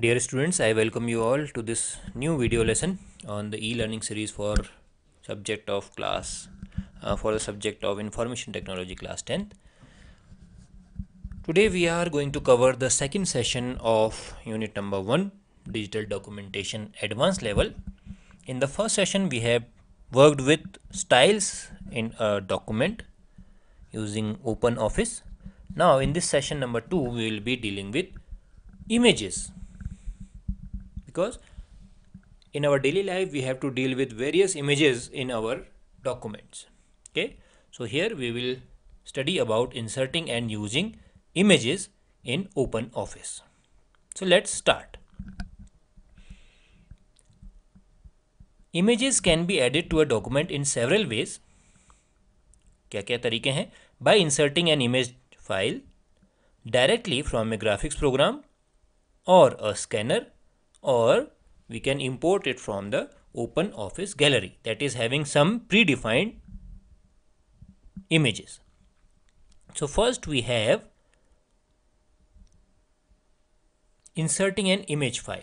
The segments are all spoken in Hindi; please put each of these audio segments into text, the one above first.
Dear students, I welcome you all to this new video lesson on the e-learning series for subject of class uh, for the subject of information technology class 10th. Today we are going to cover the second session of unit number 1 digital documentation advanced level. In the first session we have worked with styles in a document using Open Office. Now in this session number 2 we will be dealing with images because in our daily life we have to deal with various images in our documents okay so here we will study about inserting and using images in open office so let's start images can be added to a document in several ways kya kya tarike hain by inserting an image file directly from a graphics program or a scanner or we can import it from the open office gallery that is having some predefined images. So first we have inserting an image file.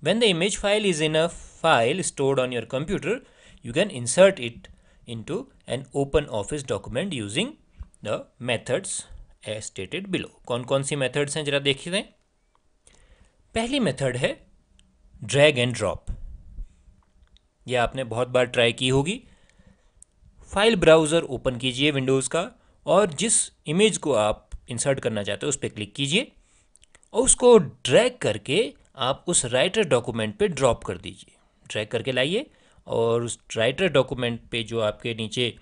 When the image file is in a file stored on your computer, you can insert it into an open office document using the methods as stated below. कौन कौन सी methods हैं जरा देखिए पहली method है ड्रैग एंड ड्रॉप यह आपने बहुत बार ट्राई की होगी फाइल ब्राउज़र ओपन कीजिए विंडोज़ का और जिस इमेज को आप इंसर्ट करना चाहते हो उस पर क्लिक कीजिए और उसको ड्रैग करके आप उस राइटर डॉक्यूमेंट पे ड्रॉप कर दीजिए ड्रैग करके लाइए और उस राइटर डॉक्यूमेंट पे जो आपके नीचे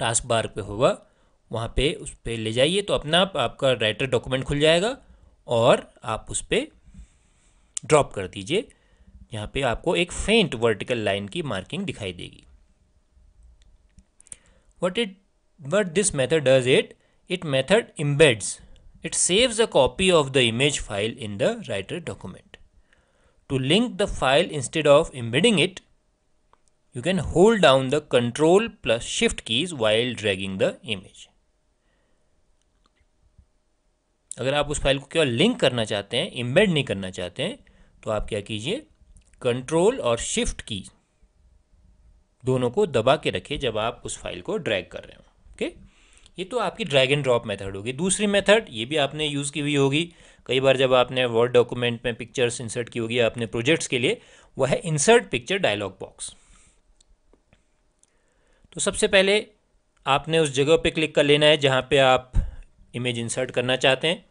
टास्क बार पे होगा वहाँ पे उस पर ले जाइए तो अपना आप आपका राइटर डॉक्यूमेंट खुल जाएगा और आप उस पर ड्रॉप कर दीजिए यहाँ पे आपको एक फेंट वर्टिकल लाइन की मार्किंग दिखाई देगी what it what this method does it it method embeds it saves a copy of the image file in the Writer document to link the file instead of embedding it you can hold down the control plus shift keys while dragging the image अगर आप उस फाइल को क्या लिंक करना चाहते हैं इम्बेड नहीं करना चाहते हैं तो आप क्या कीजिए कंट्रोल और शिफ्ट की दोनों को दबा के रखें जब आप उस फाइल को ड्रैग कर रहे हो ओके ये तो आपकी ड्रैग एंड ड्रॉप मेथड होगी दूसरी मेथड ये भी आपने यूज़ की हुई होगी कई बार जब आपने वर्ड डॉक्यूमेंट में पिक्चर्स इंसर्ट की होगी आपने प्रोजेक्ट्स के लिए वह है इंसर्ट पिक्चर डायलॉग बॉक्स तो सबसे पहले आपने उस जगह पे क्लिक कर लेना है जहाँ पे आप इमेज इंसर्ट करना चाहते हैं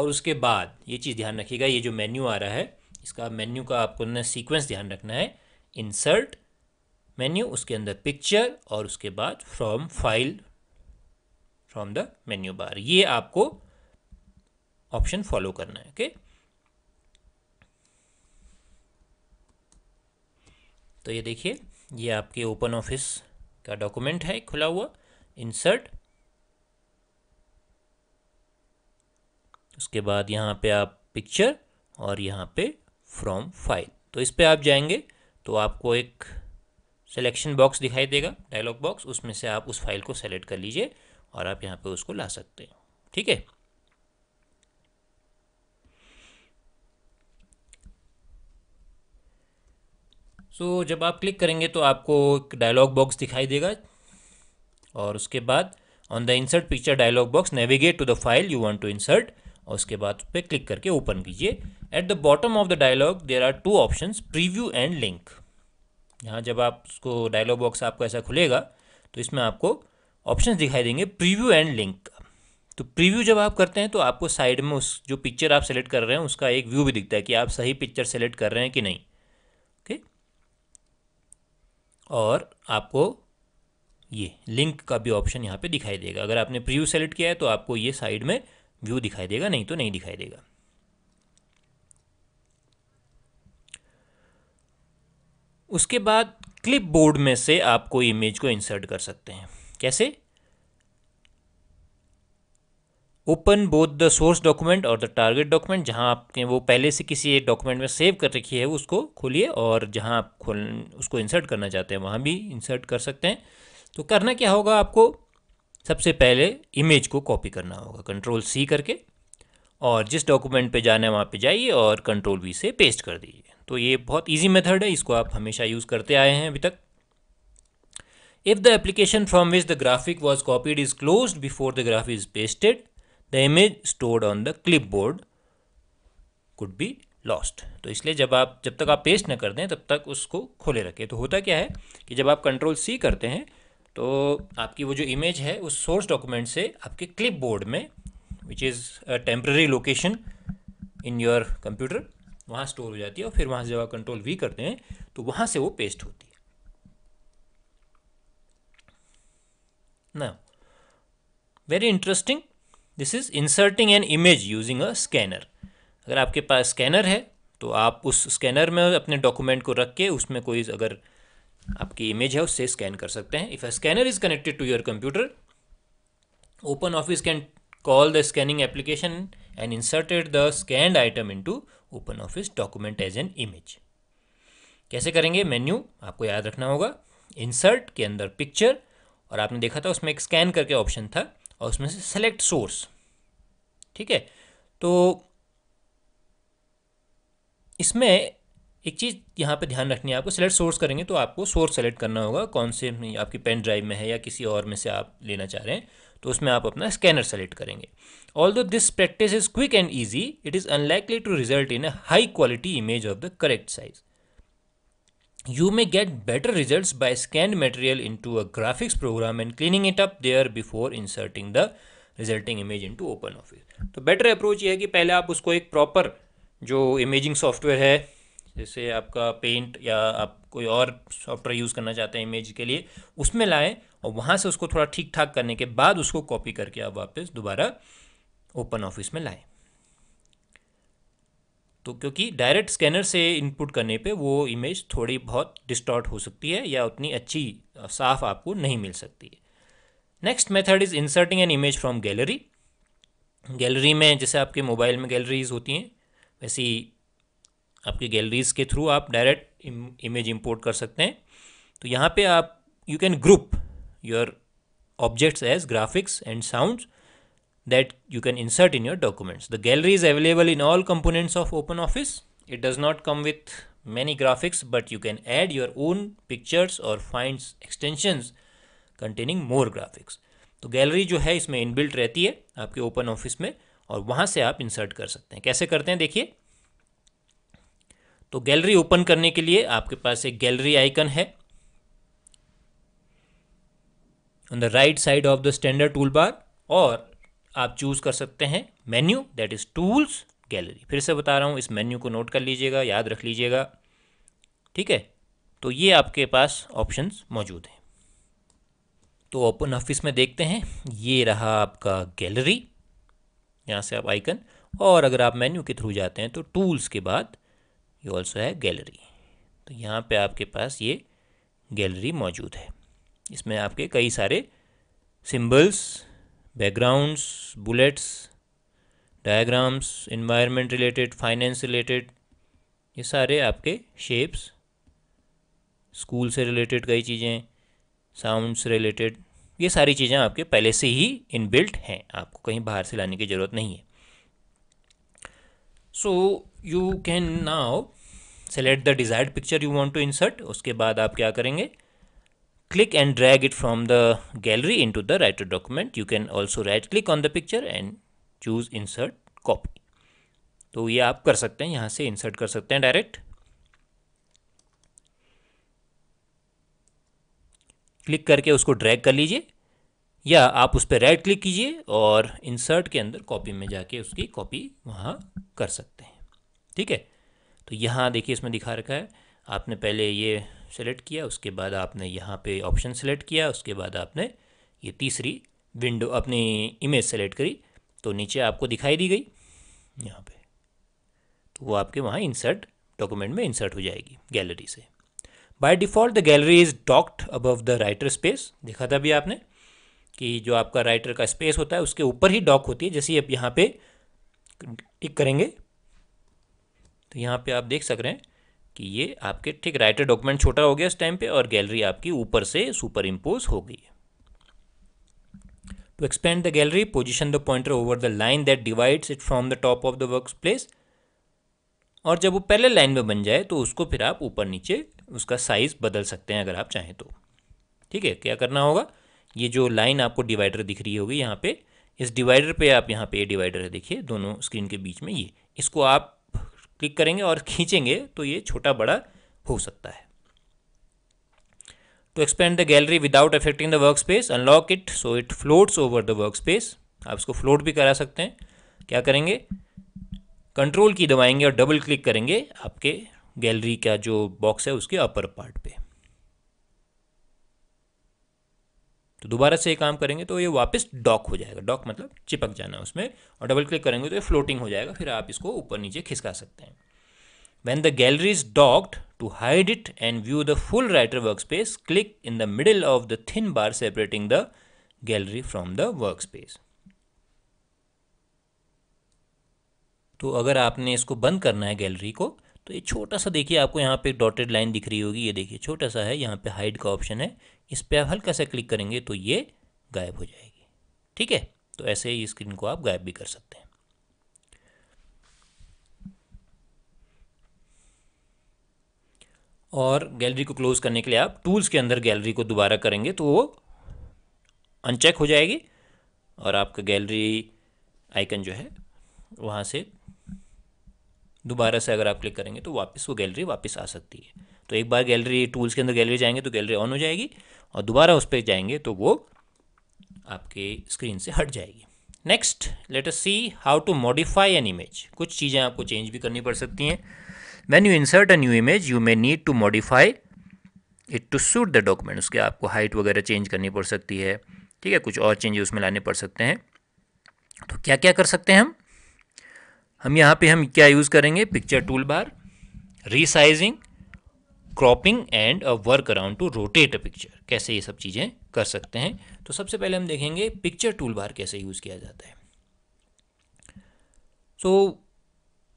और उसके बाद ये चीज़ ध्यान रखिएगा ये जो मेन्यू आ रहा है इसका मेन्यू का आपको ना सीक्वेंस ध्यान रखना है इंसर्ट मेन्यू उसके अंदर पिक्चर और उसके बाद from file from the menu bar ये आपको ऑप्शन फॉलो करना है ओके तो ये देखिए ये आपके ओपन ऑफिस का डॉक्यूमेंट है खुला हुआ इंसर्ट उसके बाद यहाँ पे आप पिक्चर और यहाँ पे फ्रॉम फाइल तो इस पर आप जाएंगे तो आपको एक सिलेक्शन बॉक्स दिखाई देगा डायलॉग बॉक्स उसमें से आप उस फाइल को सेलेक्ट कर लीजिए और आप यहाँ पे उसको ला सकते हैं ठीक है सो so, जब आप क्लिक करेंगे तो आपको एक डायलॉग बॉक्स दिखाई देगा और उसके बाद on the insert picture dialog box navigate to the file you want to insert और उसके बाद पे क्लिक करके ओपन कीजिए at the bottom of the dialog there are two options preview and link यहाँ जब आप उसको डायलॉग बॉक्स आपका ऐसा खुलेगा तो इसमें आपको ऑप्शंस दिखाई देंगे प्रीव्यू एंड लिंक तो प्रीव्यू जब आप करते हैं तो आपको साइड में उस जो पिक्चर आप सेलेक्ट कर रहे हैं उसका एक व्यू भी दिखता है कि आप सही पिक्चर सेलेक्ट कर रहे हैं कि नहीं ओके okay? और आपको ये लिंक का भी ऑप्शन यहाँ पे दिखाई देगा अगर आपने प्रीव्यू सेलेक्ट किया है तो आपको ये साइड में व्यू दिखाई देगा नहीं तो नहीं दिखाई देगा उसके बाद क्लिप बोर्ड में से आप कोई इमेज को इंसर्ट कर सकते हैं कैसे open both the source document और द टारगेट डॉक्यूमेंट जहां आपके वो पहले से किसी एक डॉक्यूमेंट में सेव कर रखी है उसको खोलिए और जहां आप खोल उसको इंसर्ट करना चाहते हैं वहां भी इंसर्ट कर सकते हैं तो करना क्या होगा आपको सबसे पहले इमेज को कॉपी करना होगा कंट्रोल सी करके और जिस डॉक्यूमेंट पे जाना है वहाँ पे जाइए और कंट्रोल वी से पेस्ट कर दीजिए तो ये बहुत इजी मेथड है इसको आप हमेशा यूज़ करते आए हैं अभी तक if the application from which the graphic was copied is close before the graph is pasted the image stored on the clipboard could be lost तो इसलिए जब आप जब तक आप पेस्ट ना कर दें तब तक उसको खोले रखें तो होता क्या है कि जब आप कंट्रोल सी करते हैं तो आपकी वो जो इमेज है उस सोर्स डॉक्यूमेंट से आपके क्लिप बोर्ड में which is a temporary location in your computer वहाँ स्टोर हो जाती है और फिर वहाँ से जब आप कंट्रोल वी करते हैं तो वहाँ से वो पेस्ट होती है ना very interesting this is inserting an image using a scanner अगर आपके पास स्कैनर है तो आप उस स्कैनर में अपने डॉक्यूमेंट को रख के उसमें कोई अगर आपकी इमेज है उससे स्कैन कर सकते हैं if a scanner is connected to your computer OpenOffice can call the scanning application and inserted the scanned item to OpenOffice document as an image कैसे करेंगे मेन्यू आपको याद रखना होगा इंसर्ट के अंदर पिक्चर और आपने देखा था उसमें एक स्कैन करके ऑप्शन था और उसमें से सेलेक्ट सोर्स ठीक है तो इसमें एक चीज़ यहाँ पे ध्यान रखनी है आपको सेलेक्ट सोर्स करेंगे तो आपको सोर्स सेलेक्ट करना होगा कौन से आपकी पेन ड्राइव में है या किसी और में से आप लेना चाह रहे हैं तो उसमें आप अपना स्कैनर सेलेक्ट करेंगे although this practice is quick and easy it is unlikely to result in a high quality image of the correct size you may get better result by scan material into a graphics program and cleaning it up there before inserting the resulting image into OpenOffice तो बेटर अप्रोच ये है कि पहले आप उसको एक प्रॉपर जो इमेजिंग सॉफ्टवेयर है जैसे आपका पेंट या आप कोई और सॉफ्टवेयर यूज़ करना चाहते हैं इमेज के लिए उसमें लाएं और वहाँ से उसको थोड़ा ठीक ठाक करने के बाद उसको कॉपी करके आप वापस दोबारा ओपन ऑफिस में लाएँ तो क्योंकि डायरेक्ट स्कैनर से इनपुट करने पे वो इमेज थोड़ी बहुत डिस्टॉर्ट हो सकती है या उतनी अच्छी साफ आपको नहीं मिल सकती है next method is inserting an image from gallery gallery में जैसे आपके मोबाइल में गैलरीज होती हैं वैसी आपकी गैलरीज के थ्रू आप डायरेक्ट इमेज इंपोर्ट कर सकते हैं तो यहाँ पे आप you can group your objects as graphics and sounds that you can insert in your documents the gallery is available in all components of OpenOffice it does not come with many graphics but you can add your own pictures or find extension containing more graphics तो गैलरी जो है इसमें इनबिल्ट रहती है आपके ओपन ऑफिस में और वहाँ से आप इंसर्ट कर सकते हैं कैसे करते हैं देखिए तो गैलरी ओपन करने के लिए आपके पास एक गैलरी आइकन है on the right side of the standard toolbar और आप चूज कर सकते हैं menu that is tools gallery फिर से बता रहा हूँ इस मेन्यू को नोट कर लीजिएगा याद रख लीजिएगा ठीक है तो ये आपके पास ऑप्शंस मौजूद हैं तो ओपन ऑफिस में देखते हैं ये रहा आपका गैलरी यहाँ से आप आइकन और अगर आप मेन्यू के थ्रू जाते हैं तो टूल्स के बाद ये ऑल्सो है गैलरी तो यहाँ पे आपके पास ये गैलरी मौजूद है इसमें आपके कई सारे symbols backgrounds bullets diagrams environment related finance related ये सारे आपके शेप्स स्कूल से रिलेटेड कई चीज़ें साउंड से रिलेटेड ये सारी चीज़ें आपके पहले से ही इनबिल्ट हैं आपको कहीं बाहर से लाने की ज़रूरत नहीं है so so, you can now select the desired picture you want to insert उसके बाद आप क्या करेंगे click and drag it from the gallery into the Writer document you can also right click on the picture and choose insert copy तो ये आप कर सकते हैं यहाँ से इंसर्ट कर सकते हैं डायरेक्ट क्लिक करके उसको ड्रैग कर लीजिए या आप उस पर राइट क्लिक कीजिए और इंसर्ट के अंदर कॉपी में जाके उसकी कॉपी वहाँ कर सकते हैं ठीक है तो यहाँ देखिए इसमें दिखा रखा है आपने पहले ये सेलेक्ट किया उसके बाद आपने यहाँ पे ऑप्शन सेलेक्ट किया उसके बाद आपने ये तीसरी विंडो अपनी इमेज सेलेक्ट करी तो नीचे आपको दिखाई दी गई यहाँ पे तो वो आपके वहाँ इंसर्ट डॉक्यूमेंट में इंसर्ट हो जाएगी गैलरी से by default the gallery is docked above the Writer space देखा था अभी आपने कि जो आपका राइटर का स्पेस होता है उसके ऊपर ही डॉक होती है जैसे आप यहाँ पे टिक करेंगे तो यहाँ पे आप देख सक रहे हैं कि ये आपके ठीक राइटर डॉक्यूमेंट छोटा हो गया इस टाइम पे और गैलरी आपकी ऊपर से सुपर इम्पोज हो गई to expand the gallery position the pointer over the line that divides it from the top of the workplace और जब वो पहले लाइन में बन जाए तो उसको फिर आप ऊपर नीचे उसका साइज़ बदल सकते हैं अगर आप चाहें तो ठीक है क्या करना होगा ये जो लाइन आपको डिवाइडर दिख रही होगी यहाँ पे इस डिवाइडर पे आप यहाँ पे ये डिवाइडर है देखिए दोनों स्क्रीन के बीच में ये इसको आप क्लिक करेंगे और खींचेंगे तो ये छोटा बड़ा हो सकता है to expand the gallery without affecting the workspace unlock it so it floats over the workspace आप इसको फ्लोट भी करा सकते हैं क्या करेंगे कंट्रोल की दबाएंगे और डबल क्लिक करेंगे आपके गैलरी का जो बॉक्स है उसके अपर पार्ट पे तो दोबारा से ये काम करेंगे तो ये वापस डॉक हो जाएगा डॉक मतलब चिपक जाना उसमें और डबल क्लिक करेंगे तो ये फ्लोटिंग हो जाएगा फिर आप इसको ऊपर नीचे खिसका सकते हैं gallery is docked to hide it and view the full Writer workspace click in the middle of the thin bar separating the gallery from the workspace तो अगर आपने इसको बंद करना है गैलरी को तो ये छोटा सा देखिए आपको यहाँ पे डॉटेड लाइन दिख रही होगी ये देखिए छोटा सा है यहाँ पे हाइड का ऑप्शन है इस पर आप हल्का सा क्लिक करेंगे तो ये गायब हो जाएगी ठीक है तो ऐसे ही स्क्रीन को आप गायब भी कर सकते हैं और गैलरी को क्लोज करने के लिए आप टूल्स के अंदर गैलरी को दोबारा करेंगे तो वो अनचेक हो जाएगी और आपका गैलरी आइकन जो है वहाँ से दोबारा से अगर आप क्लिक करेंगे तो वापस वो गैलरी वापस आ सकती है तो एक बार गैलरी टूल्स के अंदर गैलरी जाएंगे तो गैलरी ऑन हो जाएगी और दोबारा उस पर जाएंगे तो वो आपके स्क्रीन से हट जाएगी next let us see how to modify an image कुछ चीज़ें आपको चेंज भी करनी पड़ सकती हैं when you insert a new image you may need to modify it to suit the document उसके आपको हाइट वगैरह चेंज करनी पड़ सकती है ठीक है कुछ और चेंज उसमें लाने पड़ सकते हैं तो क्या क्या कर सकते हैं हम हम यहाँ पे हम क्या यूज़ करेंगे picture toolbar resizing cropping and a workaround to rotate a picture कैसे ये सब चीज़ें कर सकते हैं तो सबसे पहले हम देखेंगे पिक्चर टूल बार कैसे यूज़ किया जाता है so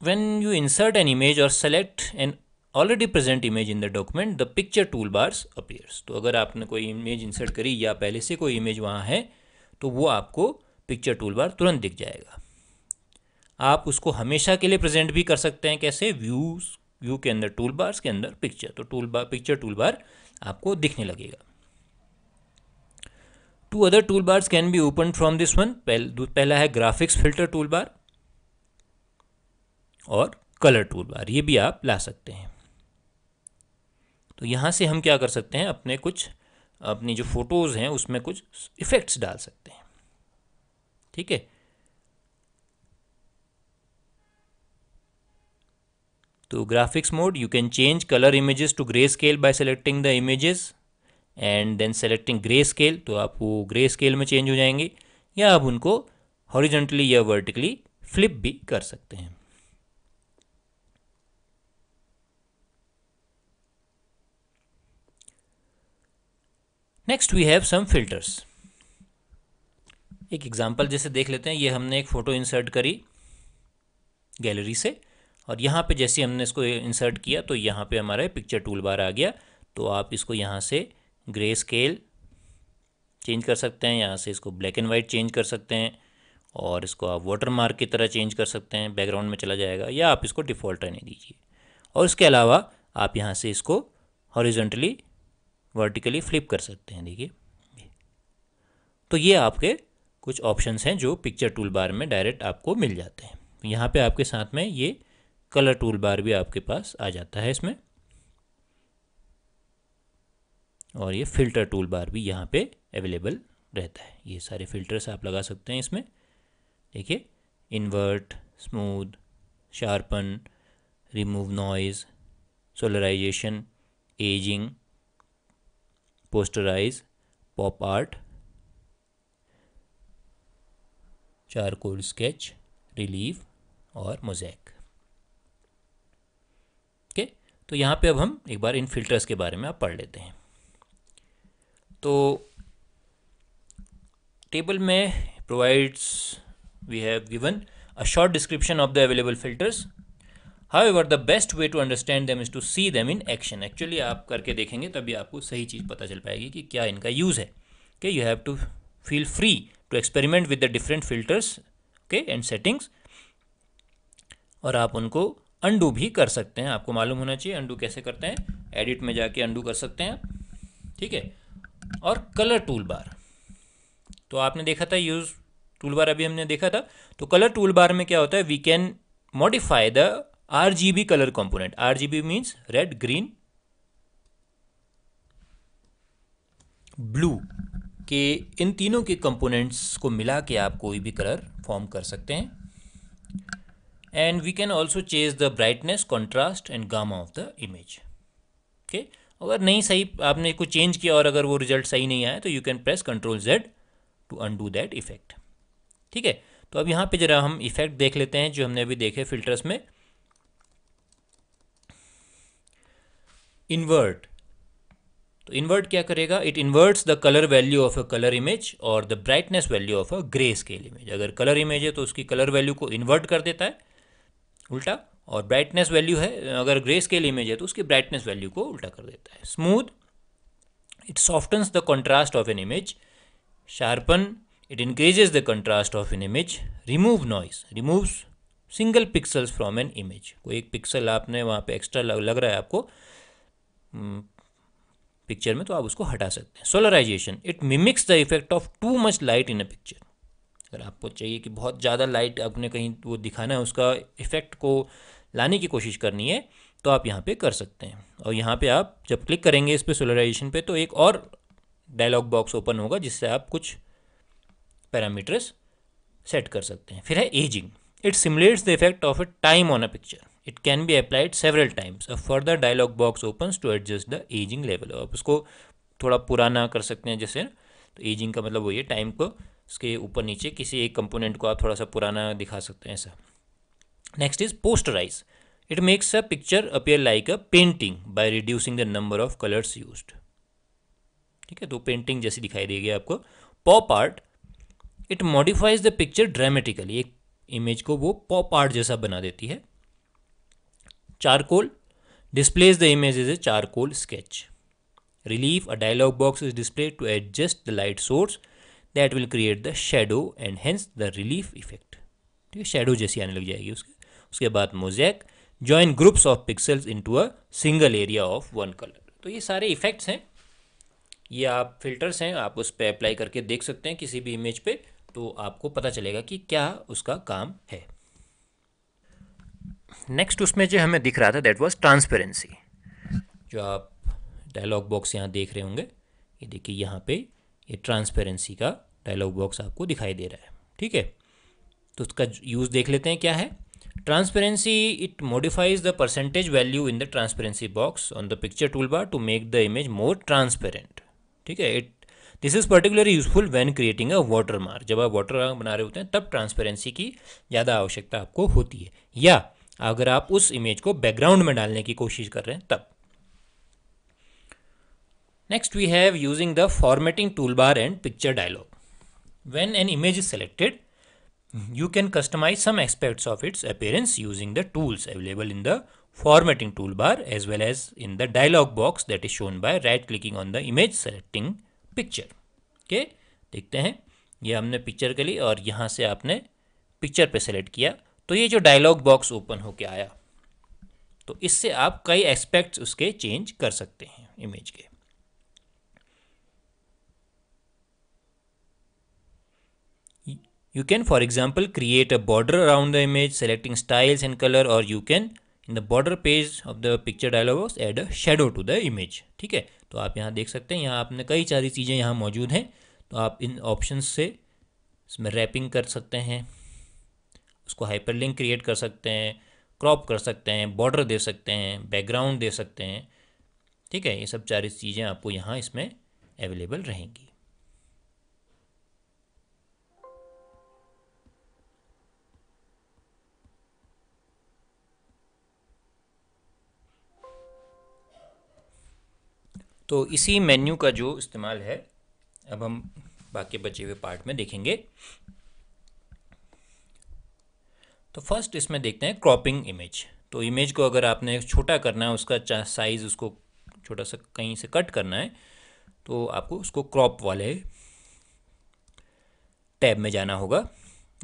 when you insert an image or select an already present image in the document the picture toolbars appears तो अगर आपने कोई इमेज इंसर्ट करी या पहले से कोई इमेज वहाँ है तो वो आपको पिक्चर टूल बार तुरंत दिख जाएगा आप उसको हमेशा के लिए प्रेजेंट भी कर सकते हैं कैसे व्यूज व्यू के अंदर टूल बार्स के अंदर पिक्चर तो toolbar picture toolbar आपको दिखने लगेगा two other toolbars can be open from this one पहला है ग्राफिक्स फिल्टर टूल बार और कलर टूल बार ये भी आप ला सकते हैं तो यहाँ से हम क्या कर सकते हैं अपने कुछ अपनी जो फ़ोटोज़ हैं उसमें कुछ इफ़ेक्ट्स डाल सकते हैं ठीक है तो graphics mode you can change colour images to greyscale by selecting the images and then selecting greyscale तो आप वो ग्रे स्केल में चेंज हो जाएंगे या आप उनको हॉरिजेंटली या वर्टिकली फ्लिप भी कर सकते हैं next we have some filters एक एग्जांपल जैसे देख लेते हैं ये हमने एक फोटो इंसर्ट करी गैलरी से और यहाँ पे जैसे हमने इसको इंसर्ट किया तो यहाँ पे हमारा पिक्चर टूल बार आ गया तो आप इसको यहाँ से ग्रे स्केल चेंज कर सकते हैं यहाँ से इसको ब्लैक एंड वाइट चेंज कर सकते हैं और इसको आप वाटर मार्क की तरह चेंज कर सकते हैं बैकग्राउंड में चला जाएगा या आप इसको डिफ़ॉल्ट रहने दीजिए और इसके अलावा आप यहाँ से इसको हॉरिजेंटली वर्टिकली फ्लिप कर सकते हैं देखिए तो ये आपके कुछ ऑप्शंस हैं जो पिक्चर टूल बार में डायरेक्ट आपको मिल जाते हैं यहाँ पे आपके साथ में ये कलर टूल बार भी आपके पास आ जाता है इसमें और ये फ़िल्टर टूल बार भी यहाँ पे अवेलेबल रहता है ये सारे फिल्टर्स आप लगा सकते हैं इसमें देखिए invert smooth sharpen remove noise solarisation ageing posterise pop art charcoal sketch relief और मोजैक तो यहाँ पे अब हम एक बार इन फिल्टर्स के बारे में आप पढ़ लेते हैं तो टेबल में provides we have given a short description of the available filters however the best way to understand them is to see them in action actually आप करके देखेंगे तभी आपको सही चीज़ पता चल पाएगी कि क्या इनका यूज़ है के you have to feel free to experiment with the different filters okay and settings और आप उनको अंडू भी कर सकते हैं आपको मालूम होना चाहिए अंडू कैसे करते हैं एडिट में जाके अंडू कर सकते हैं ठीक है और कलर टूल बार तो आपने देखा था यूज़ टूल बार अभी हमने देखा था तो कलर टूल बार में क्या होता है we can modify the R G B colour component R G B means red green blue के इन तीनों के कंपोनेंट्स को मिला के आप कोई भी कलर फॉर्म कर सकते हैं and we can also change the brightness contrast and gamma of the image okay अगर नहीं सही आपने कुछ चेंज किया और अगर वो रिजल्ट सही नहीं आया तो you can press control Z to undo that effect ठीक है तो अब यहां पे जरा हम इफेक्ट देख लेते हैं जो हमने अभी देखे फिल्टर्स में इन्वर्ट तो इन्वर्ट क्या करेगा it inverts the colour value of a colour image और the brightness value of a grey scale image अगर कलर इमेज है तो उसकी कलर वैल्यू को इन्वर्ट कर देता है उल्टा और ब्राइटनेस वैल्यू है अगर ग्रे स्केल इमेज है तो उसकी ब्राइटनेस वैल्यू को उल्टा कर देता है smooth it softens the contrast of an image sharpen it increases the contrast of an image remove noise removes single pixels from an image कोई एक पिक्सल आपने वहाँ पे एक्स्ट्रा लग, लग रहा है आपको पिक्चर हम्म, में तो आप उसको हटा सकते हैं solarisation it mimics the effect of too much light in a picture अगर आपको चाहिए कि बहुत ज़्यादा लाइट आपने कहीं वो दिखाना है उसका इफ़ेक्ट को लाने की कोशिश करनी है तो आप यहाँ पे कर सकते हैं और यहाँ पे आप जब क्लिक करेंगे इस पर सोलराइजेशन पे तो एक और डायलॉग बॉक्स ओपन होगा जिससे आप कुछ पैरामीटर्स सेट कर सकते हैं फिर है ageing it simulates the effect of a time on a picture it can be applied several times a further dialog box open to adjust the ageing level आप उसको थोड़ा पुराना कर सकते हैं जैसे तो एजिंग का मतलब वही है टाइम को उसके ऊपर नीचे किसी एक कंपोनेंट को आप थोड़ा सा पुराना दिखा सकते हैं ऐसा next is posterise it makes a picture appear like a painting by reducing the number of colours use ठीक है तो पेंटिंग जैसी दिखाई देगी आपको pop art it modifies the picture dramatically एक इमेज को वो पॉप आर्ट जैसा बना देती है charcoal displays the image is a charcoal sketch relief a dialog box is display to adjust the light source that will create the shadow and hence the relief effect ठीक है शेडो जैसी आने लग जाएगी उसके उसके बाद mosaic join groups of pixels into a single area of one colour तो ये सारे इफेक्ट्स हैं ये आप फिल्टर्स हैं आप उस पर अप्लाई करके देख सकते हैं किसी भी इमेज पे तो आपको पता चलेगा कि क्या उसका काम है नेक्स्ट उसमें जो हमें दिख रहा था दैट वाज ट्रांसपेरेंसी जो आप डायलॉग बॉक्स यहाँ देख रहे होंगे ये देखिए यहाँ पे ये ट्रांसपेरेंसी का डायलॉग बॉक्स आपको दिखाई दे रहा है ठीक है तो उसका यूज़ देख लेते हैं क्या है transparency it modifies the percentage value in the transparency box on the picture toolbar to make the image more transparent ठीक है it this is particular useful when creating a watermark जब आप वाटर मार्क बना रहे होते हैं तब ट्रांसपेरेंसी की ज़्यादा आवश्यकता आपको होती है या अगर आप उस इमेज को बैकग्राउंड में डालने की कोशिश कर रहे हैं तब next we have using the formatting toolbar and picture dialog When an image is selected, you can customize some aspects of its appearance using the tools available in the formatting toolbar as well as in the dialog box that is shown by right clicking on the image selecting picture. okay dekhte hain ye humne picture ke liye aur yahan se aapne picture pe select kiya to ye jo dialog box open ho ke aaya तो इससे आप कई एस्पेक्ट्स उसके चेंज कर सकते हैं इमेज के You can for example create a border around the image selecting styles and color or you can in the border page of the picture dialog box add shadow to the image ठीक है तो आप यहाँ देख सकते हैं यहाँ आपने कई सारी चीज़ें यहाँ मौजूद हैं तो आप इन ऑप्शन से इसमें रैपिंग कर सकते हैं उसको हाइपर लिंक क्रिएट कर सकते हैं क्रॉप कर सकते हैं बॉर्डर दे सकते हैं बैकग्राउंड दे सकते हैं ठीक है ये सब चार चीज़ें आपको यहाँ इसमें अवेलेबल रहेंगी तो इसी मेन्यू का जो इस्तेमाल है अब हम बाकी बचे हुए पार्ट में देखेंगे तो फर्स्ट इसमें देखते हैं क्रॉपिंग इमेज तो इमेज को अगर आपने छोटा करना है उसका साइज़ उसको छोटा सा कहीं से कट करना है तो आपको उसको क्रॉप वाले टैब में जाना होगा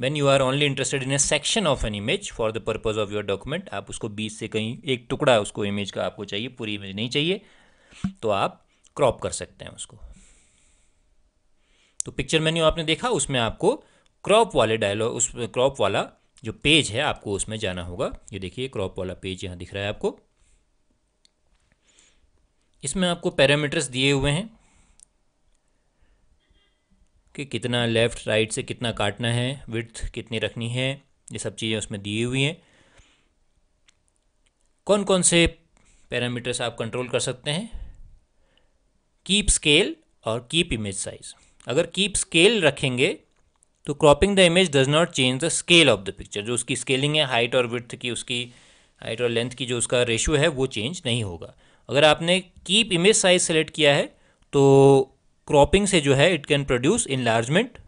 when you are only interested in a section of an image for the purpose of your document आप उसको बीच से कहीं एक टुकड़ा उसको इमेज का आपको चाहिए पूरी इमेज नहीं चाहिए तो आप क्रॉप कर सकते हैं उसको तो पिक्चर मेन्यू आपने देखा उसमें आपको क्रॉप वाले डायलॉग उस क्रॉप वाला जो पेज है आपको उसमें जाना होगा ये देखिए क्रॉप वाला पेज यहाँ दिख रहा है आपको इसमें आपको पैरामीटर्स दिए हुए हैं कि कितना लेफ़्ट राइट से कितना काटना है विथ कितनी रखनी है ये सब चीज़ें उसमें दी हुई हैं कौन कौन से पैरामीटर्स आप कंट्रोल कर सकते हैं कीप स्केल और कीप इमेज साइज अगर कीप स्केल रखेंगे तो cropping the image does not change the scale of the picture जो उसकी स्केलिंग है हाइट और विथ की उसकी हाइट और लेंथ की जो उसका रेशियो है वो चेंज नहीं होगा अगर आपने कीप इमेज साइज सेलेक्ट किया है तो क्रॉपिंग से जो है इट कैन प्रोड्यूस इनलार्जमेंट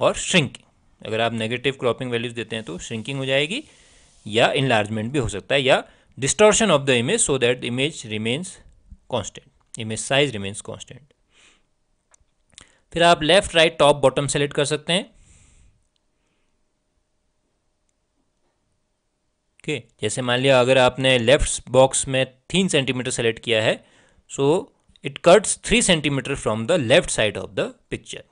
और श्रिंकिंग अगर आप नेगेटिव क्रॉपिंग वैल्यूज़ देते हैं तो श्रिंकिंग हो जाएगी या इनलार्जमेंट भी हो सकता है या distortion of the image so that image remains constant image size remains constant फिर आप left right top bottom select कर सकते हैं ओके okay. जैसे मान लिया अगर आपने लेफ्ट बॉक्स में तीन सेंटीमीटर सेलेक्ट किया है so it cuts three centimetres from the left side of the picture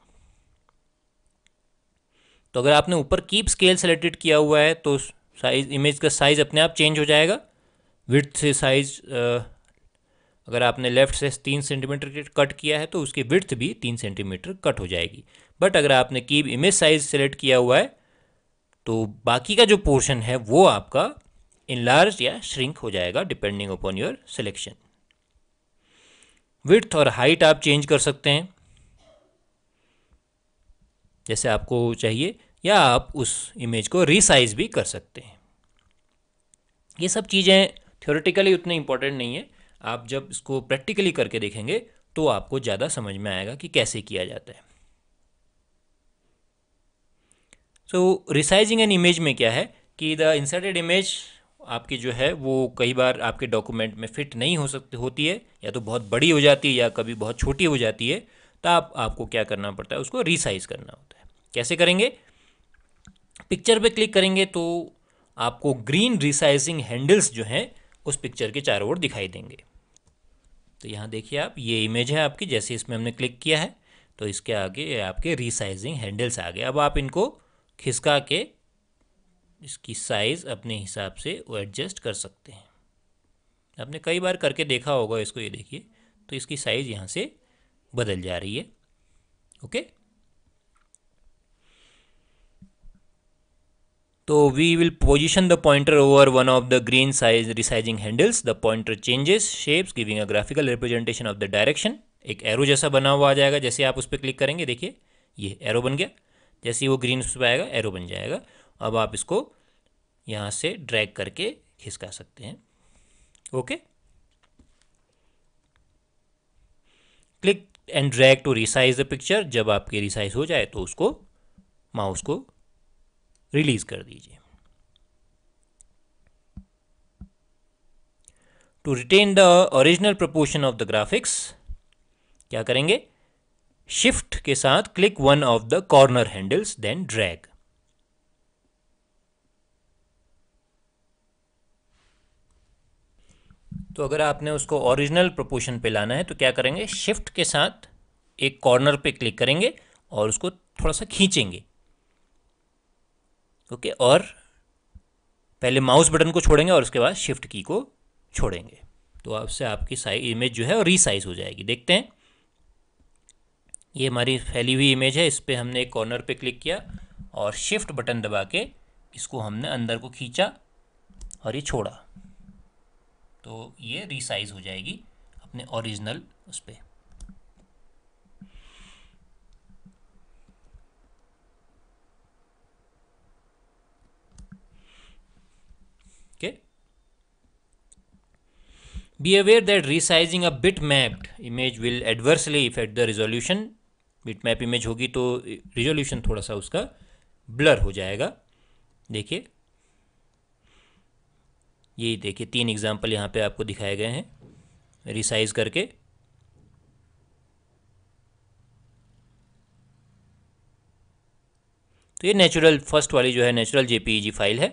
तो अगर आपने ऊपर कीप स्केल सेलेक्टेड किया हुआ है तो साइज इमेज का साइज अपने आप चेंज हो जाएगा विथ से साइज अगर आपने लेफ्ट से तीन सेंटीमीटर कट किया है तो उसकी विर्थ भी तीन सेंटीमीटर कट हो जाएगी बट अगर आपने कीब इमेज साइज सेलेक्ट किया हुआ है तो बाकी का जो पोर्शन है वो आपका इनलार्ज या श्रिंक हो जाएगा depending upon your selection width और हाइट आप चेंज कर सकते हैं जैसे आपको चाहिए या आप उस इमेज को रिसाइज भी कर सकते हैं ये सब चीज़ें थ्योरेटिकली उतनी इंपॉर्टेंट नहीं है आप जब इसको प्रैक्टिकली करके देखेंगे तो आपको ज़्यादा समझ में आएगा कि कैसे किया जाता है सो रिसाइजिंग एन इमेज में क्या है कि द इंसर्टेड इमेज आपकी जो है वो कई बार आपके डॉक्यूमेंट में फिट नहीं हो सकती होती है या तो बहुत बड़ी हो जाती है या कभी बहुत छोटी हो जाती है तो आप आपको क्या करना पड़ता है उसको रिसाइज करना होता है कैसे करेंगे पिक्चर पे क्लिक करेंगे तो आपको ग्रीन रिसाइजिंग हैंडल्स जो हैं उस पिक्चर के चारों ओर दिखाई देंगे तो यहाँ देखिए आप ये इमेज है आपकी जैसे इसमें हमने क्लिक किया है तो इसके आगे आपके रिसाइजिंग हैंडल्स आ गए अब आप इनको खिसका के इसकी साइज़ अपने हिसाब से वो एडजस्ट कर सकते हैं आपने कई बार करके देखा होगा इसको ये देखिए तो इसकी साइज़ यहाँ से बदल जा रही है ओके तो we will position the pointer over one of the green size resizing handles the pointer changes shapes giving a graphical representation of the direction एक एरो जैसा बना हुआ आ जाएगा जैसे आप उस पर क्लिक करेंगे देखिए ये एरो बन गया जैसे वो ग्रीन उस पर आएगा एरो बन जाएगा अब आप इसको यहाँ से ड्रैग करके खिसका सकते हैं okay click and drag to resize the picture जब आपके रिसाइज हो जाए तो उसको माउस को रिलीज कर दीजिए to retain the original proportion of the graphics क्या करेंगे शिफ्ट के साथ click one of the corner handles then drag तो अगर आपने उसको ओरिजिनल प्रपोर्शन पे लाना है तो क्या करेंगे शिफ्ट के साथ एक कॉर्नर पे क्लिक करेंगे और उसको थोड़ा सा खींचेंगे ओके और पहले माउस बटन को छोड़ेंगे और उसके बाद शिफ्ट की को छोड़ेंगे तो आपसे आपकी साइज इमेज जो है वो रीसाइज हो जाएगी देखते हैं ये हमारी फैली हुई इमेज है इस पर हमने एक कॉर्नर पे क्लिक किया और शिफ्ट बटन दबा के इसको हमने अंदर को खींचा और ये छोड़ा तो ये रीसाइज हो जाएगी अपने ओरिजिनल उस पर Be aware that resizing a bitmapped image will adversely affect the resolution. bitmap image होगी तो resolution थोड़ा सा उसका blur हो जाएगा देखिए ये देखिए तीन एग्जाम्पल यहाँ पे आपको दिखाए गए हैं रिसाइज करके तो ये नेचुरल फर्स्ट वाली जो है नेचुरल जेपीईजी फाइल है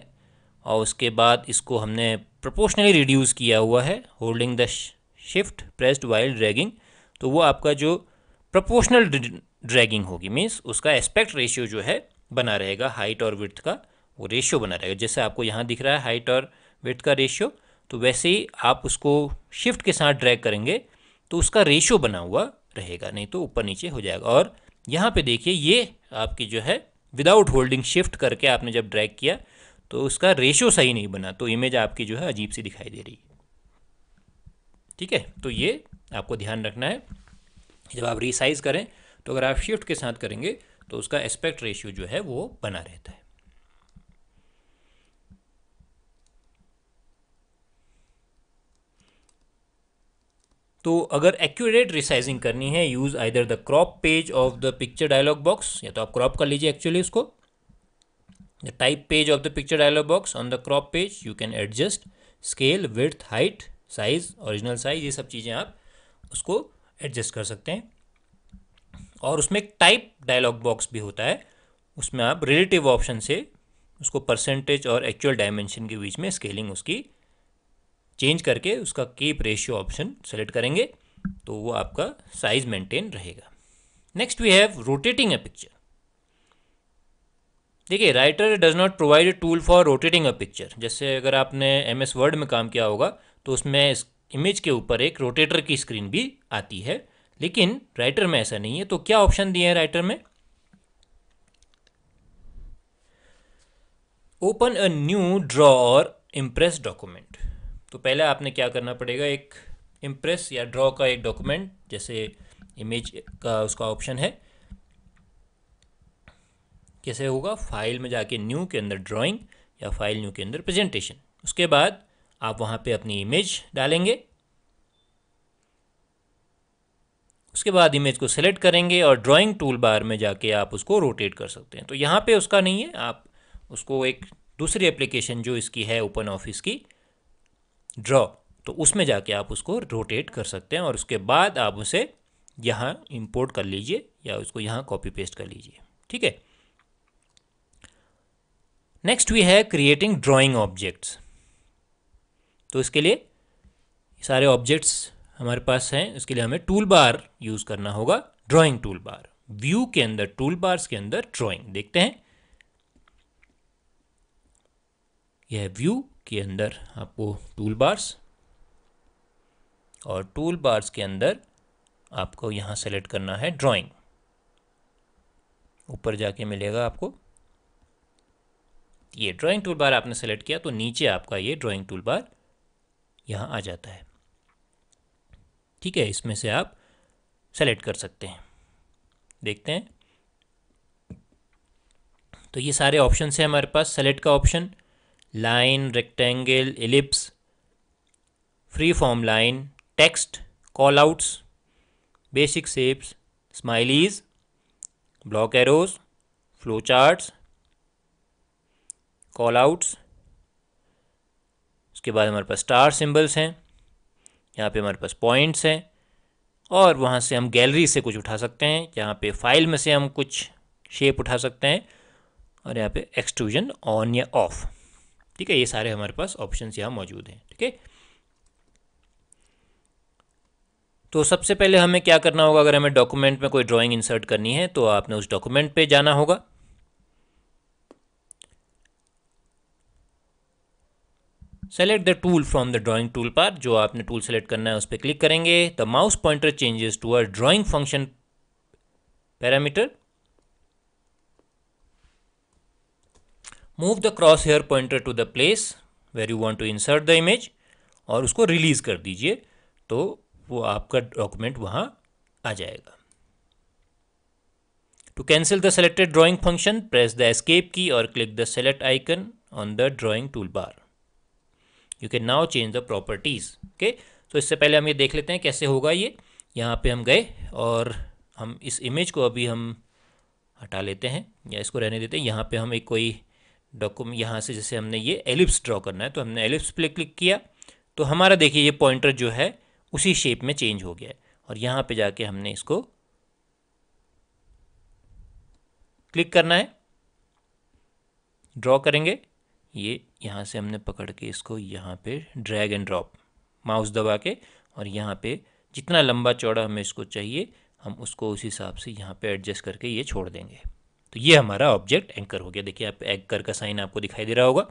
और उसके बाद इसको हमने प्रोपोर्शनली रिड्यूस किया हुआ है holding the shift pressed while dragging तो वो आपका जो प्रोपोर्शनल ड्रैगिंग होगी मीन्स उसका एस्पेक्ट रेशियो जो है बना रहेगा हाइट और विथ का वो रेशियो बना रहेगा जैसे आपको यहाँ दिख रहा है हाइट और विथ का रेशियो तो वैसे ही आप उसको शिफ्ट के साथ ड्रैग करेंगे तो उसका रेशियो बना हुआ रहेगा नहीं तो ऊपर नीचे हो जाएगा और यहाँ पे देखिए ये आपकी जो है विदाउट होल्डिंग शिफ्ट करके आपने जब ड्रैग किया तो उसका रेशो सही नहीं बना तो इमेज आपकी जो है अजीब सी दिखाई दे रही है ठीक है तो ये आपको ध्यान रखना है जब आप रिसाइज़ करें तो अगर आप शिफ्ट के साथ करेंगे तो उसका एस्पेक्ट रेशियो जो है वो बना रहता है तो अगर एक्यूरेट रिसाइजिंग करनी है use either the crop page of the picture dialog box या तो आप क्रॉप कर लीजिए एक्चुअली उसको The type page of the picture dialog box on the crop page you can adjust scale, width, height, size, original size ये सब चीज़ें आप उसको एडजस्ट कर सकते हैं और उसमें एक टाइप डायलॉग बॉक्स भी होता है उसमें आप रिलेटिव ऑप्शन से उसको परसेंटेज और एक्चुअल डायमेंशन के बीच में स्केलिंग उसकी चेंज करके उसका कीप रेशियो ऑप्शन सेलेक्ट करेंगे तो वो आपका साइज मेंटेन रहेगा next we have rotating a picture देखिए Writer does not provide tool for rotating a picture जैसे अगर आपने एम एस वर्ड में काम किया होगा तो उसमें इस इमेज के ऊपर एक रोटेटर की स्क्रीन भी आती है लेकिन राइटर में ऐसा नहीं है तो क्या ऑप्शन दिए हैं राइटर में ओपन अ न्यू ड्रॉ और इम्प्रेस डॉक्यूमेंट तो पहले आपने क्या करना पड़ेगा एक इम्प्रेस या ड्रॉ का एक डॉक्यूमेंट जैसे इमेज का उसका ऑप्शन है कैसे होगा फाइल में जाके न्यू के अंदर ड्राइंग या फाइल न्यू के अंदर प्रेजेंटेशन उसके बाद आप वहाँ पे अपनी इमेज डालेंगे उसके बाद इमेज को सेलेक्ट करेंगे और ड्राइंग टूल बार में जाके आप उसको रोटेट कर सकते हैं तो यहाँ पे उसका नहीं है आप उसको एक दूसरी एप्लीकेशन जो इसकी है ओपन ऑफिस की ड्रॉ तो उसमें जाके आप उसको रोटेट कर सकते हैं और उसके बाद आप उसे यहाँ इम्पोर्ट कर लीजिए या उसको यहाँ कॉपी पेस्ट कर लीजिए ठीक है next we have creating drawing objects तो इसके लिए सारे ऑब्जेक्ट्स हमारे पास हैं इसके लिए हमें टूल बार यूज़ करना होगा ड्राइंग टूल बार व्यू के अंदर टूल बार्स के अंदर ड्राइंग देखते हैं यह व्यू के अंदर आपको टूल बार्स और टूल बार्स के अंदर आपको यहां सेलेक्ट करना है ड्राइंग ऊपर जाके मिलेगा आपको ये ड्राइंग टूल बार आपने सेलेक्ट किया तो नीचे आपका ये ड्राइंग टूल बार यहाँ आ जाता है ठीक है इसमें से आप सेलेक्ट कर सकते हैं देखते हैं तो ये सारे ऑप्शन है हमारे पास सेलेक्ट का option line rectangle ellipse free form line text call outs basic shapes smileys block arrows flow charts call outs उसके बाद हमारे पास स्टार सिंबल्स हैं यहाँ पे हमारे पास पॉइंट्स हैं और वहाँ से हम गैलरी से कुछ उठा सकते हैं यहाँ पे फाइल में से हम कुछ शेप उठा सकते हैं और यहाँ पे एक्सट्रूजन ऑन या ऑफ ठीक है ये सारे हमारे पास ऑप्शंस यहाँ मौजूद हैं ठीक है तो सबसे पहले हमें क्या करना होगा अगर हमें डॉक्यूमेंट में कोई ड्राइंग इंसर्ट करनी है तो आपने उस डॉक्यूमेंट पे जाना होगा select the tool from the drawing tool पर जो आपने टूल सेलेक्ट करना है उस पर क्लिक करेंगे the mouse pointer changes to a drawing function parameter move the cross hair pointer to the place where you want to insert the image और उसको रिलीज़ कर दीजिए तो वो आपका डॉक्यूमेंट वहाँ आ जाएगा to cancel the selected drawing function press the escape key or click the select icon on the drawing tool bar you can now change the properties okay तो इससे पहले हम ये देख लेते हैं कैसे होगा ये यहाँ पे हम गए और हम इस इमेज को अभी हम हटा लेते हैं या इसको रहने देते हैं यहाँ पे हम एक कोई डॉक्यूमेंट यहाँ से जैसे हमने ये एलिप्स ड्रॉ करना है तो हमने एलिप्स पे क्लिक किया तो हमारा देखिए ये पॉइंटर जो है उसी शेप में चेंज हो गया है और यहाँ पे जाके हमने इसको क्लिक करना है ड्रॉ करेंगे ये यहाँ से हमने पकड़ के इसको यहाँ पे ड्रैग एंड ड्रॉप माउस दबा के और यहाँ पे जितना लंबा चौड़ा हमें इसको चाहिए हम उसको उस हिसाब से यहाँ पे एडजस्ट करके ये छोड़ देंगे तो ये हमारा ऑब्जेक्ट एंकर हो गया देखिए आप एंकर का साइन आपको दिखाई दे रहा होगा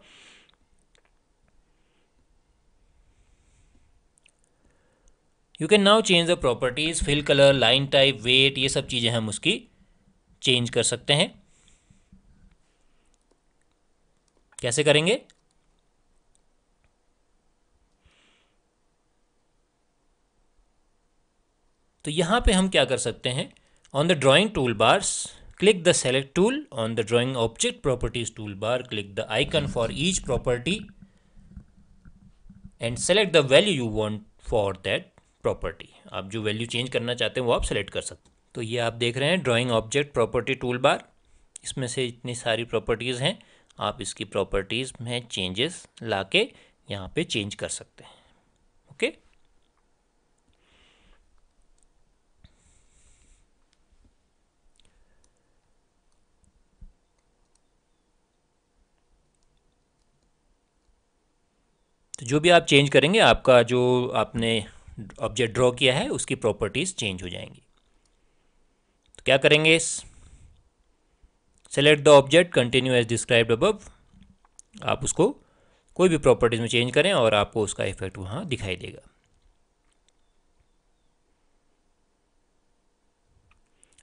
you can now change the properties fill colour line type weight ये सब चीज़ें हम उसकी चेंज कर सकते हैं कैसे करेंगे तो यहां पे हम क्या कर सकते हैं on the drawing tool bars click the select tool on the drawing object properties tool bar click the icon for each property and select the value you want for that property आप जो वैल्यू चेंज करना चाहते हैं वो आप सेलेक्ट कर सकते हैं तो ये आप देख रहे हैं drawing object property tool bar इसमें से इतनी सारी प्रॉपर्टीज़ हैं आप इसकी प्रॉपर्टीज़ में चेंजेस ला के यहाँ पर चेंज कर सकते हैं ओके तो जो भी आप चेंज करेंगे आपका जो आपने ऑब्जेक्ट ड्रॉ किया है उसकी प्रॉपर्टीज़ चेंज हो जाएंगी तो क्या करेंगे इस select the object continue as described above आप उसको कोई भी प्रॉपर्टीज़ में चेंज करें और आपको उसका इफेक्ट वहाँ दिखाई देगा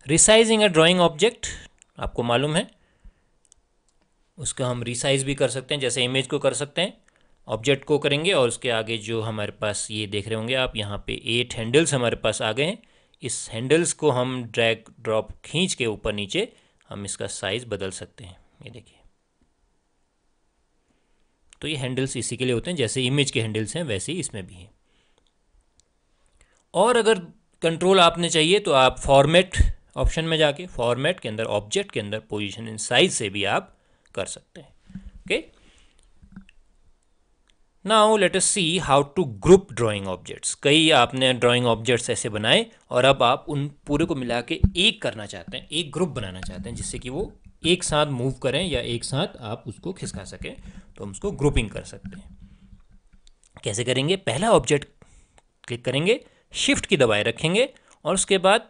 रिसाइजिंग अ ड्राइंग ऑब्जेक्ट आपको मालूम है उसका हम रिसाइज भी कर सकते हैं जैसे इमेज को कर सकते हैं ऑब्जेक्ट को करेंगे और उसके आगे जो हमारे पास ये देख रहे होंगे आप यहाँ पे एट हैंडल्स हमारे पास आ गए हैं इस हैंडल्स को हम ड्रैग ड्रॉप खींच के ऊपर नीचे हम इसका साइज़ बदल सकते हैं ये देखिए तो ये हैंडल्स इसी के लिए होते हैं जैसे इमेज के हैंडल्स हैं वैसे ही इसमें भी हैं और अगर कंट्रोल आपने चाहिए तो आप फॉर्मेट ऑप्शन में जाके फॉर्मेट के अंदर ऑब्जेक्ट के अंदर पोजीशन इन साइज से भी आप कर सकते हैं okay okay? Now let us see how to group drawing objects कई आपने ड्राइंग ऑब्जेक्ट्स ऐसे बनाए और अब आप उन पूरे को मिला के एक करना चाहते हैं एक ग्रुप बनाना चाहते हैं जिससे कि वो एक साथ मूव करें या एक साथ आप उसको खिसका सकें तो हम उसको ग्रुपिंग कर सकते हैं कैसे करेंगे पहला ऑब्जेक्ट क्लिक करेंगे शिफ्ट की दवाई रखेंगे और उसके बाद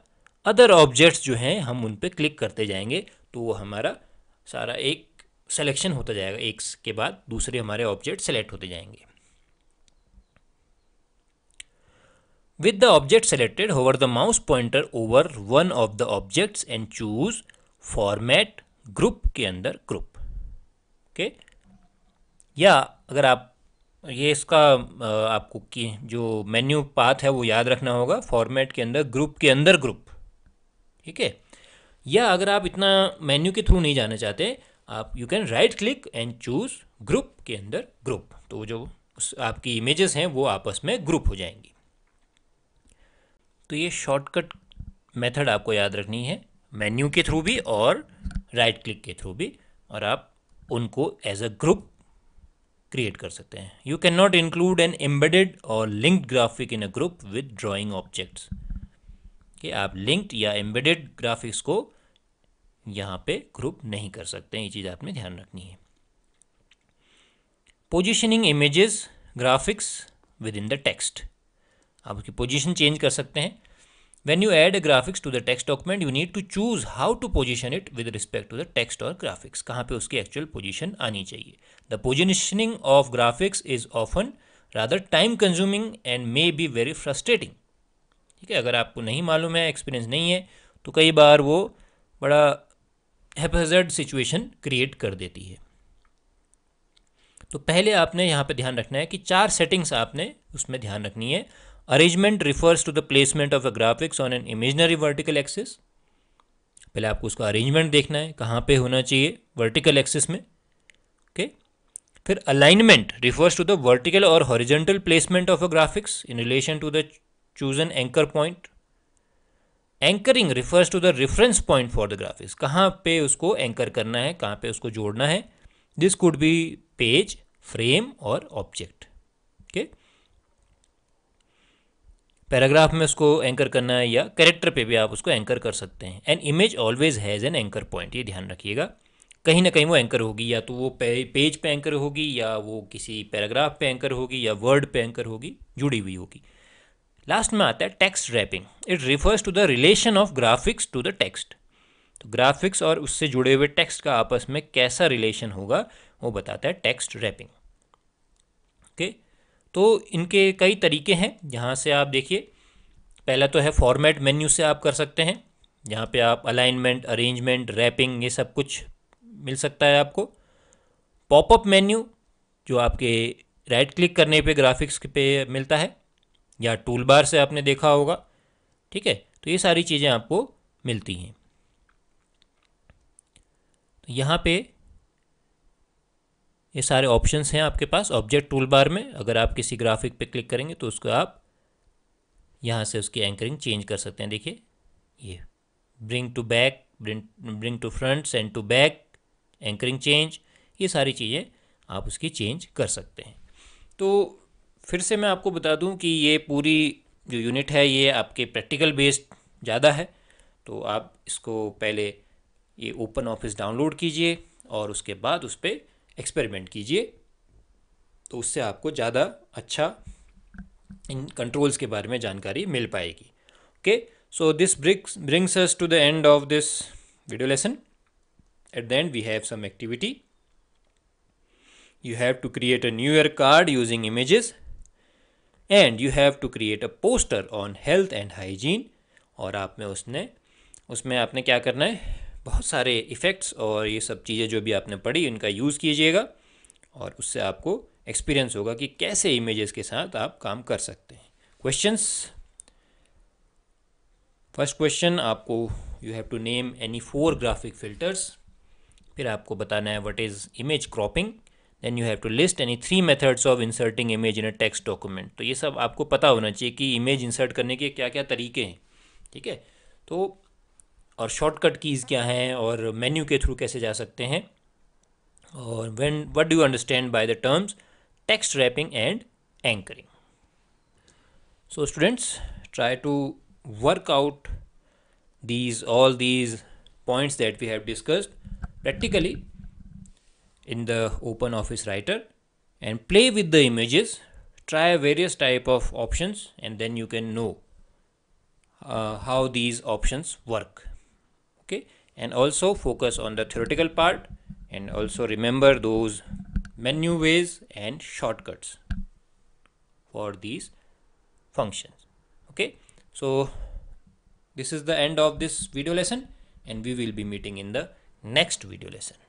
अदर ऑब्जेक्ट्स जो हैं हम उन पर क्लिक करते जाएंगे तो वो हमारा सारा एक सेलेक्शन होता जाएगा एक के बाद दूसरे हमारे ऑब्जेक्ट सेलेक्ट होते जाएंगे with the object selected hover the mouse pointer over one of the objects and choose format group के अंदर ग्रुप ओके okay? या अगर आप ये इसका आपको की जो मेन्यू पाथ है वो याद रखना होगा फॉर्मेट के अंदर ग्रुप के अंदर ग्रुप ठीक है या अगर आप इतना मेन्यू के थ्रू नहीं जाना चाहते आप you can right click and choose group के अंदर ग्रुप तो जो उस आपकी इमेजेस हैं वो आपस में ग्रुप हो जाएंगी तो ये शॉर्टकट मेथड आपको याद रखनी है मेन्यू के थ्रू भी और राइट क्लिक के थ्रू भी और आप उनको एज अ ग्रुप क्रिएट कर सकते हैं you can not include an embedded or linked graphic in a group with drawing objects कि आप लिंक्ड या एम्बेडेड ग्राफिक्स को यहां पे ग्रुप नहीं कर सकते ये चीज आपने ध्यान रखनी है positioning image graphics within the text आप उसकी पोजिशन चेंज कर सकते हैं when you add a graphics to the text document you need to choose how to position it with respect to the text और ग्राफिक्स कहाँ पे उसकी एक्चुअल पोजिशन आनी चाहिए the positioning of graphics is often rather time consuming and may be very frustrating ठीक है अगर आपको नहीं मालूम है एक्सपीरियंस नहीं है तो कई बार वो बड़ा हेपहजर्ड सिचुएशन क्रिएट कर देती है तो पहले आपने यहाँ पे ध्यान रखना है कि चार सेटिंग्स आपने उसमें ध्यान रखनी है arrangement refers to the placement of a graphics on an imaginary vertical axis पहले आपको उसका अरेंजमेंट देखना है कहाँ पे होना चाहिए वर्टिकल एक्सिस में ओके फिर alignment refers to the vertical or horizontal placement of a graphics in relation to the chosen anchor point anchoring refers to the reference point for the graphics कहाँ पे उसको एंकर करना है कहाँ पे उसको जोड़ना है this could be page frame or object okay paragraph में उसको एंकर करना है या कैरेक्टर पे भी आप उसको एंकर कर सकते हैं an image always has an anchor point ये ध्यान रखिएगा कहीं ना कहीं वो एंकर होगी या तो वो पेज पे एंकर होगी या वो किसी पैराग्राफ पे एंकर होगी या वर्ड पे एंकर होगी जुड़ी हुई होगी लास्ट में आता है text wrapping it refers to the relation of graphics to the text तो ग्राफिक्स और उससे जुड़े हुए टेक्स्ट का आपस में कैसा रिलेशन होगा वो बताता है टेक्स्ट रैपिंग ओके तो इनके कई तरीके हैं जहाँ से आप देखिए पहला तो है फॉर्मेट मेन्यू से आप कर सकते हैं जहाँ पे आप अलाइनमेंट अरेंजमेंट रैपिंग ये सब कुछ मिल सकता है आपको पॉपअप मेन्यू जो आपके राइट क्लिक करने पे ग्राफिक्स पे मिलता है या टूल बार से आपने देखा होगा ठीक है तो ये सारी चीज़ें आपको मिलती हैं तो यहाँ पे ये सारे ऑप्शंस हैं आपके पास ऑब्जेक्ट टूल बार में अगर आप किसी ग्राफिक पे क्लिक करेंगे तो उसको आप यहाँ से उसकी एंकरिंग चेंज कर सकते हैं देखिए ये bring to back bring to front send to back anchoring change ये सारी चीज़ें आप उसकी चेंज कर सकते हैं तो फिर से मैं आपको बता दूं कि ये पूरी जो यूनिट है ये आपके प्रैक्टिकल बेस्ड ज़्यादा है तो आप इसको पहले ये ओपन ऑफिस डाउनलोड कीजिए और उसके बाद उस पर एक्सपेरिमेंट कीजिए तो उससे आपको ज़्यादा अच्छा इन कंट्रोल्स के बारे में जानकारी मिल पाएगी okay so this brings brings us to the end of this video lesson at the end we have some activity you have to create a new year card using images and you have to create a poster on health and hygiene और आप में उसने उसमें आपने क्या करना है बहुत सारे इफ़ेक्ट्स और ये सब चीज़ें जो भी आपने पढ़ी उनका यूज़ कीजिएगा और उससे आपको एक्सपीरियंस होगा कि कैसे इमेजेस के साथ आप काम कर सकते हैं क्वेश्चंस फर्स्ट क्वेश्चन आपको you have to name any four graphic filters फिर आपको बताना है what is image cropping then you have to list any three methods of inserting image in a text document तो ये सब आपको पता होना चाहिए कि इमेज इंसर्ट करने के क्या क्या तरीके हैं ठीक है तो और शॉर्टकट कीज़ क्या हैं और मेन्यू के थ्रू कैसे जा सकते हैं और when what do you understand by the terms text wrapping and anchoring so students try to work out these all these points that we have discussed practically in the OpenOffice writer and play with the images, try various type of options and then you can know uh, how these options work. Okay, and also focus on the theoretical part and also remember those menu ways and shortcuts for these functions. Okay, so this is the end of this video lesson and we will be meeting in the next video lesson.